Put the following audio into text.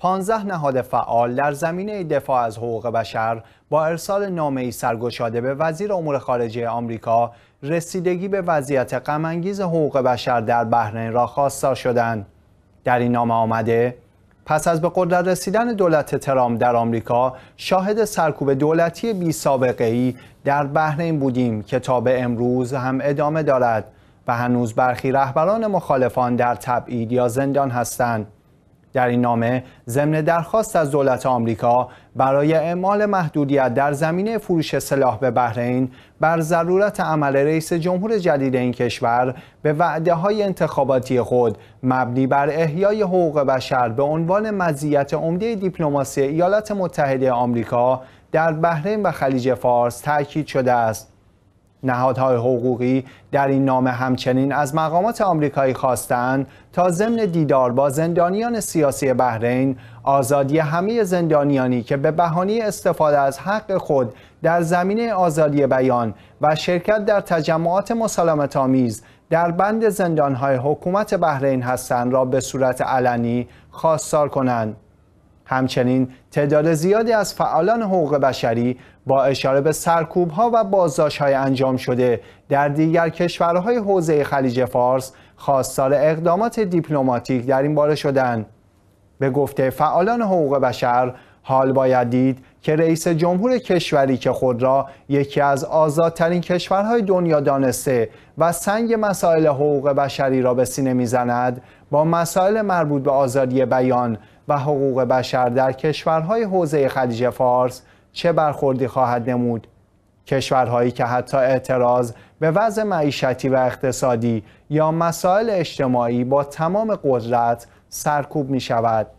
15 نهاد فعال در زمینه دفاع از حقوق بشر با ارسال نامه‌ای سرگشاده به وزیر امور خارجه آمریکا رسیدگی به وضعیت غمانگیز حقوق بشر در بحرین را خواستار شدند. در این نامه آمده پس از به قدرت رسیدن دولت ترام در آمریکا شاهد سرکوب دولتی بی سابقه ای در بحرین بودیم که تا به امروز هم ادامه دارد و هنوز برخی رهبران مخالفان در تبعید یا زندان هستند. در این نامه ضمن درخواست از دولت آمریکا برای اعمال محدودیت در زمینه فروش سلاح به بحرین بر ضرورت عمل رئیس جمهور جدید این کشور به وعده های انتخاباتی خود مبنی بر احیای حقوق بشر به عنوان مزیت عمده دیپلماسی ایالات متحده آمریکا در بحرین و خلیج فارس تاکید شده است نهادهای حقوقی در این نامه همچنین از مقامات آمریکایی خواستند تا ضمن دیدار با زندانیان سیاسی بحرین آزادی همه زندانیانی که به بهانه استفاده از حق خود در زمینه آزادی بیان و شرکت در تجمعات مسالمت آمیز در بند زندانهای حکومت بحرین هستند را به صورت علنی خواستار کنند همچنین تعداد زیادی از فعالان حقوق بشری با اشاره به سرکوب ها و بازداشت های انجام شده در دیگر کشورهای حوزه خلیج فارس خواستار اقدامات دیپلماتیک در این باره شدند. به گفته فعالان حقوق بشر حال باید دید که رئیس جمهور کشوری که خود را یکی از آزادترین کشورهای دنیا دانسته و سنگ مسائل حقوق بشری را به سینه میزند با مسائل مربوط به آزادی بیان و حقوق بشر در کشورهای حوزه خلیج فارس چه برخوردی خواهد نمود کشورهایی که حتی اعتراض به وضع معیشتی و اقتصادی یا مسائل اجتماعی با تمام قدرت سرکوب می شود